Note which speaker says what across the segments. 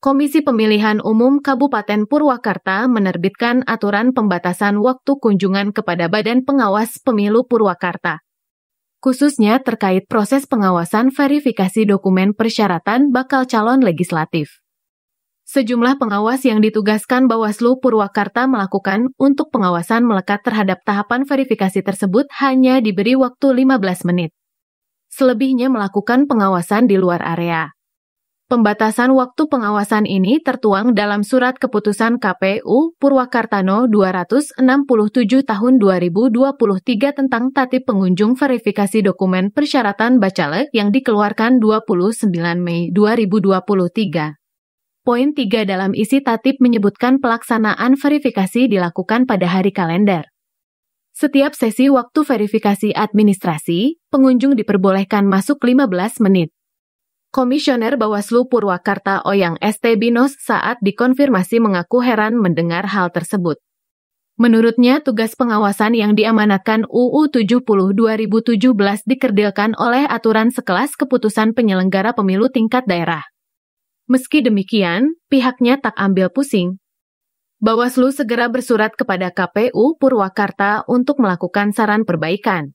Speaker 1: Komisi Pemilihan Umum Kabupaten Purwakarta menerbitkan aturan pembatasan waktu kunjungan kepada Badan Pengawas Pemilu Purwakarta. Khususnya terkait proses pengawasan verifikasi dokumen persyaratan bakal calon legislatif. Sejumlah pengawas yang ditugaskan Bawaslu Purwakarta melakukan untuk pengawasan melekat terhadap tahapan verifikasi tersebut hanya diberi waktu 15 menit. Selebihnya melakukan pengawasan di luar area. Pembatasan waktu pengawasan ini tertuang dalam Surat Keputusan KPU Purwakartano 267 tahun 2023 tentang tatip pengunjung verifikasi dokumen persyaratan bacalek yang dikeluarkan 29 Mei 2023. Poin 3 dalam isi tatip menyebutkan pelaksanaan verifikasi dilakukan pada hari kalender. Setiap sesi waktu verifikasi administrasi, pengunjung diperbolehkan masuk 15 menit. Komisioner Bawaslu Purwakarta Oyang ST Binos saat dikonfirmasi mengaku heran mendengar hal tersebut. Menurutnya, tugas pengawasan yang diamanatkan UU 70 2017 dikerdilkan oleh aturan sekelas keputusan penyelenggara pemilu tingkat daerah. Meski demikian, pihaknya tak ambil pusing. Bawaslu segera bersurat kepada KPU Purwakarta untuk melakukan saran perbaikan.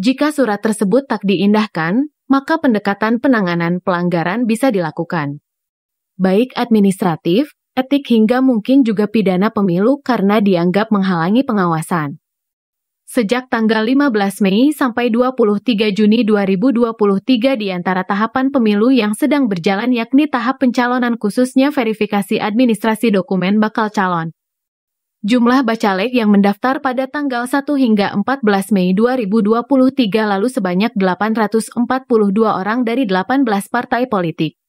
Speaker 1: Jika surat tersebut tak diindahkan, maka pendekatan penanganan pelanggaran bisa dilakukan. Baik administratif, etik hingga mungkin juga pidana pemilu karena dianggap menghalangi pengawasan. Sejak tanggal 15 Mei sampai 23 Juni 2023 di antara tahapan pemilu yang sedang berjalan yakni tahap pencalonan khususnya verifikasi administrasi dokumen bakal calon. Jumlah bacaleg yang mendaftar pada tanggal 1 hingga 14 Mei 2023 lalu sebanyak 842 orang dari 18 partai politik.